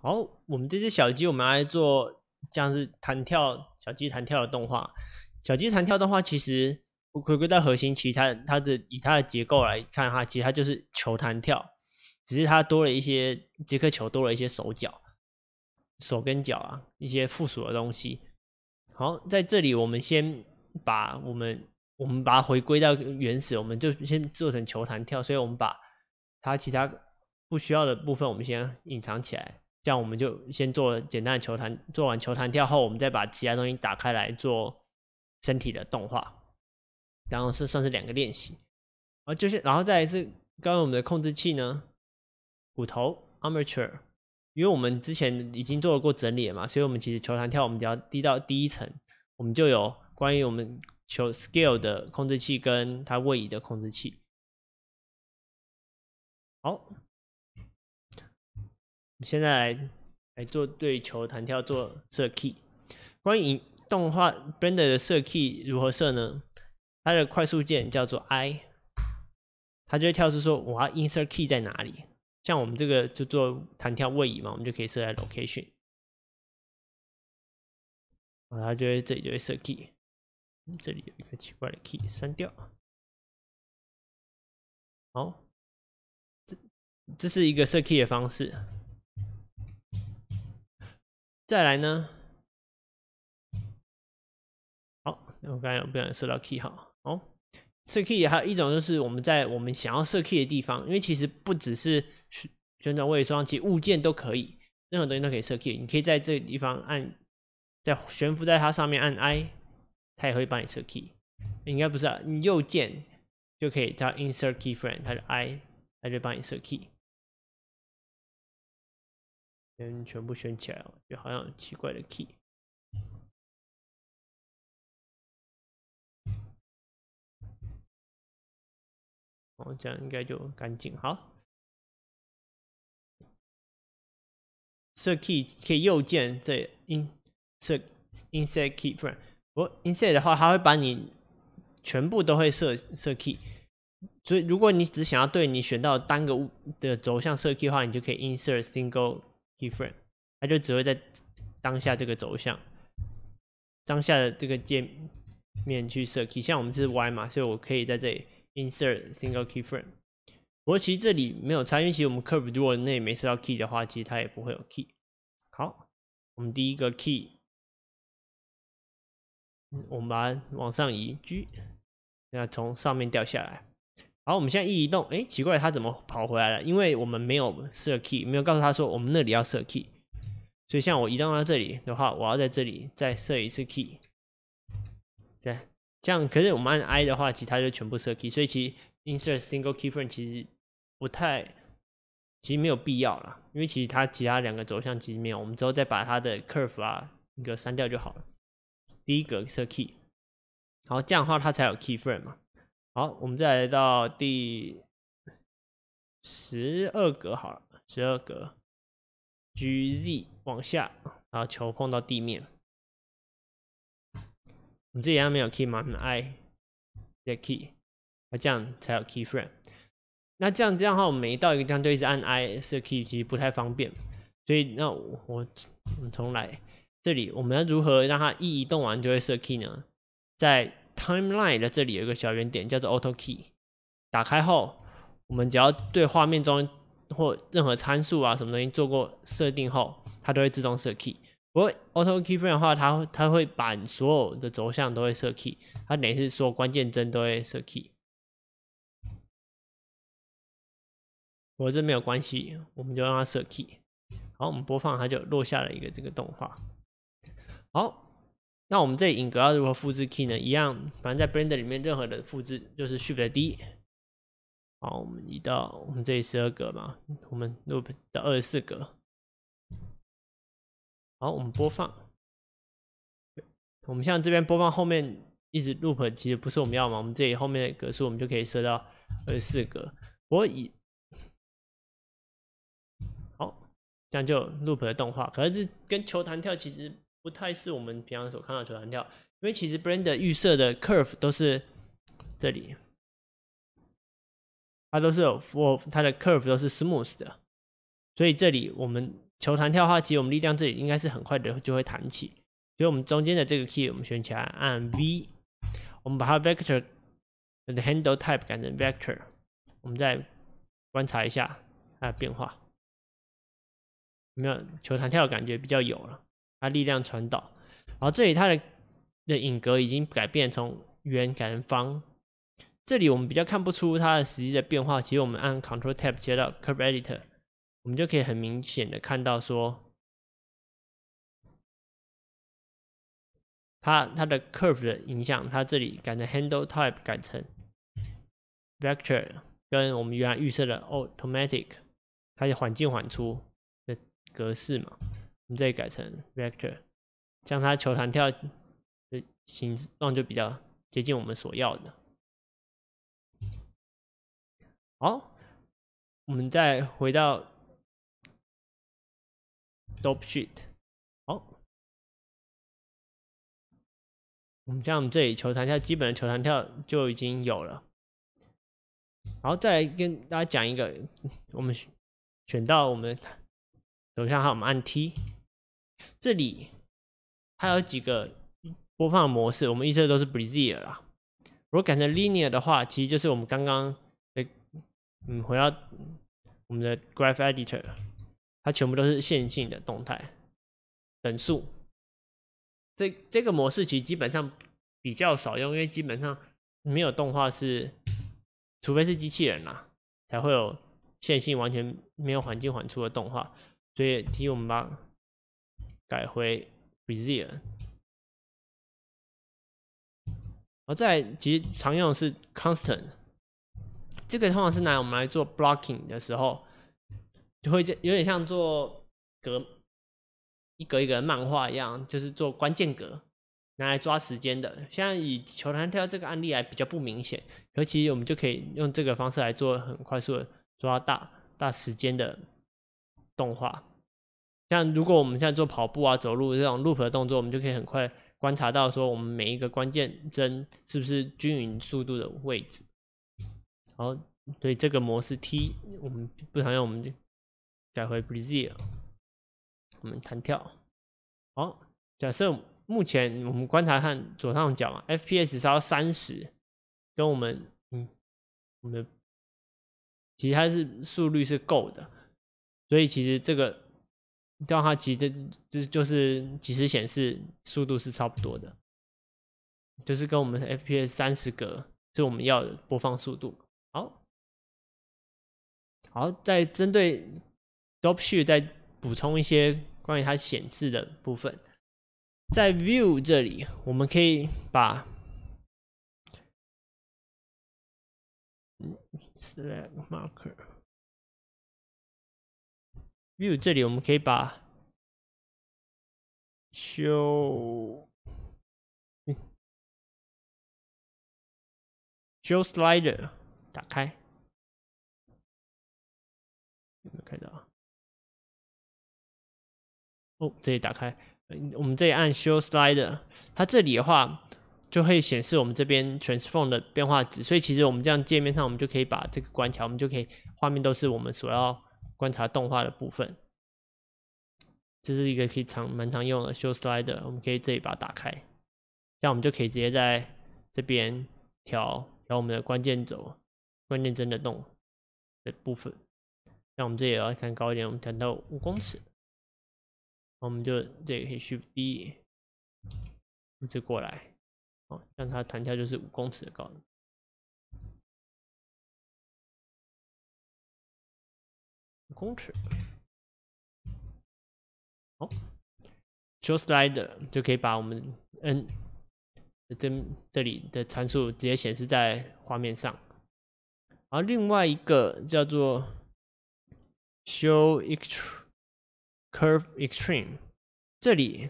好，我们这只小鸡，我们来做这样子弹跳小鸡弹跳的动画。小鸡弹跳的动画，其实回归到核心，其他它的以它的结构来看哈，其实它就是球弹跳，只是它多了一些，这颗球多了一些手脚、手跟脚啊一些附属的东西。好，在这里我们先把我们我们把它回归到原始，我们就先做成球弹跳，所以我们把它其他不需要的部分，我们先隐藏起来。这样我们就先做简单的球弹，做完球弹跳后，我们再把其他东西打开来做身体的动画，然后是算是两个练习。而就是，然后再来是关于我们的控制器呢，骨头 （armature），因为我们之前已经做了过整理了嘛，所以我们其实球弹跳，我们只要低到第一层，我们就有关于我们球 scale 的控制器跟它位移的控制器。好。现在来来做对球弹跳做设 key。关于动画 bender l 的设 key 如何设呢？它的快速键叫做 I，它就会跳出说我要 insert key 在哪里。像我们这个就做弹跳位移嘛，我们就可以设在 location。然后就会这里就会设 key。这里有一个奇怪的 key，删掉。好，这这是一个设 key 的方式。再来呢，好，我刚才有不小心设到 key 哈，哦，设 key 还有一种就是我们在我们想要设 key 的地方，因为其实不只是旋转位双，其实物件都可以，任何东西都可以设 key。你可以在这个地方按，在悬浮在它上面按 I，它也会帮你设 key。应该不是啊，你右键就可以叫 Insert Key Frame，它是 I 它就帮你设 key。先全部选起来哦，就好像奇怪的 key。哦，这样应该就干净好。设 key 可以右键在 In 设 Insert key，n d 不 Insert 的话，它会把你全部都会设设 key。所以如果你只想要对你选到单个物的轴向设 key 的话，你就可以 Insert single。Keyframe，它就只会在当下这个走向、当下的这个界面去设 k e y 像我们是 Y 嘛，所以我可以在这里 insert single keyframe。不过其实这里没有差，因为其实我们 curve 如果那没设到 key 的话，其实它也不会有 key。好，我们第一个 key，我们把它往上移，G，那从上面掉下来。好，我们现在一移动，哎，奇怪，它怎么跑回来了？因为我们没有设 key，没有告诉它说我们那里要设 key。所以像我移动到这里的话，我要在这里再设一次 key。对，这样可是我们按 I 的话，其他就全部设 key。所以其实 insert single key frame 其实不太，其实没有必要了，因为其实它其他两个轴向其实没有，我们之后再把它的 curve 啊一个删掉就好了。第一个设 key，好，这样的话它才有 key frame 嘛。好，我们再来到第十二格好了，十二格，GZ 往下，然后球碰到地面。你这里还没有 key 吗？I，的 key，那这样才有 key frame。那这样这样的话，我们每到一个地方就一直按 I 设 key，其实不太方便。所以那我我们重来，这里我们要如何让它一移动完就会设 key 呢？在 Timeline 的这里有一个小圆点，叫做 Auto Key。打开后，我们只要对画面中或任何参数啊，什么东西做过设定后，它都会自动设 Key。不过 Auto Key Frame 的话，它它会把所有的轴向都会设 Key。它等于是说关键帧都会设 Key。我这没有关系，我们就让它设 Key。好，我们播放，它就落下了一个这个动画。好。那我们这里影格要如何复制 key 呢？一样，反正在 blender 里面，任何的复制就是 shift d。好，我们移到我们这里十二格嘛，我们 loop 到二十四格。好，我们播放。我们像这边播放后面一直 loop，其实不是我们要嘛。我们这里后面的格数，我们就可以设到二十四格。我以好，这样就 loop 的动画，可是跟球弹跳其实。不太是我们平常所看到球弹跳，因为其实 b r e n d e 预设的 Curve 都是这里，它都是有 for 它的 Curve 都是 Smooth 的，所以这里我们球弹跳的话，其实我们力量这里应该是很快的就会弹起。所以我们中间的这个 Key 我们选起来按 V，我们把它 Vector 的 Handle Type 改成 Vector，我们再观察一下它的变化，有没有球弹跳感觉比较有了。它力量传导，然后这里它的的影格已经改变，从圆改成方。这里我们比较看不出它的实际的变化，其实我们按 Control Tab 接到 Curve Editor，我们就可以很明显的看到说，它它的 Curve 的影响，它这里改成 Handle Type 改成 Vector，跟我们原来预设的 Automatic，它是缓进缓出的格式嘛。我们这里改成 vector，将它球弹跳的形状就比较接近我们所要的。好，我们再回到 d o p sheet。好，我们将我们这里球弹跳，基本的球弹跳就已经有了。然后再来跟大家讲一个，我们选到我们，首先好，我们按 T。这里它有几个播放模式，我们预测都是 Bezier 啦。如果改成 Linear 的话，其实就是我们刚刚诶，嗯，回到我们的 Graph Editor，它全部都是线性的动态，等速。这这个模式其实基本上比较少用，因为基本上没有动画是，除非是机器人啦，才会有线性完全没有环境缓出的动画。所以替我们把改回 bezier，而在其实常用的是 constant，这个通常是拿我们来做 blocking 的时候，就会有点像做格一格一格漫画一样，就是做关键格拿来抓时间的。现在以球弹跳这个案例来比较不明显，尤其实我们就可以用这个方式来做很快速的抓大大时间的动画。像如果我们现在做跑步啊、走路这种 loop 的动作，我们就可以很快观察到说我们每一个关键帧是不是均匀速度的位置。好，后，对这个模式 T，我们不常用，我们就改回 Brazil。我们弹跳。好，假设目前我们观察看左上角嘛，FPS 是要三十，跟我们嗯，我们其实它是速率是够的，所以其实这个。让它几的，这就是即时显示速度是差不多的，就是跟我们的 FPS 三十格是我们要的播放速度。好，好，再针对 DopSheet 再补充一些关于它显示的部分，在 View 这里，我们可以把嗯 s l e c t Marker。view 这里我们可以把 show show slider 打开有没有看到啊？哦，这里打开，我们这里按 show slider，它这里的话就会显示我们这边 transform 的变化值，所以其实我们这样界面上我们就可以把这个关卡，我们就可以画面都是我们所要。观察动画的部分，这是一个可以常蛮常用的 “show slider”。我们可以这里把它打开，这样我们就可以直接在这边调调我们的关键轴、关键帧的动的部分。像我们这也要弹高一点，我们调到五公尺，我们就这可以 shift 复制过来，哦，让它弹跳就是五公尺的高度。空尺，好，show slider 就可以把我们 n 这这里的参数直接显示在画面上。而另外一个叫做 show e x t r a curve extreme，这里，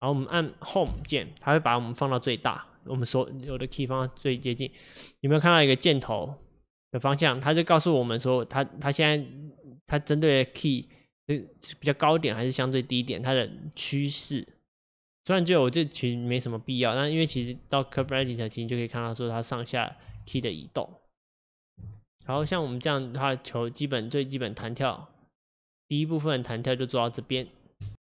然后我们按 home 键，它会把我们放到最大，我们所有的 key 放到最接近。有没有看到一个箭头的方向？它就告诉我们说，它它现在。它针对的 key，比较高点还是相对低点，它的趋势。虽然就我这群没什么必要，但因为其实到 cubradit 其实就可以看到说它上下 key 的移动。然后像我们这样的话，球基本最基本弹跳，第一部分弹跳就做到这边。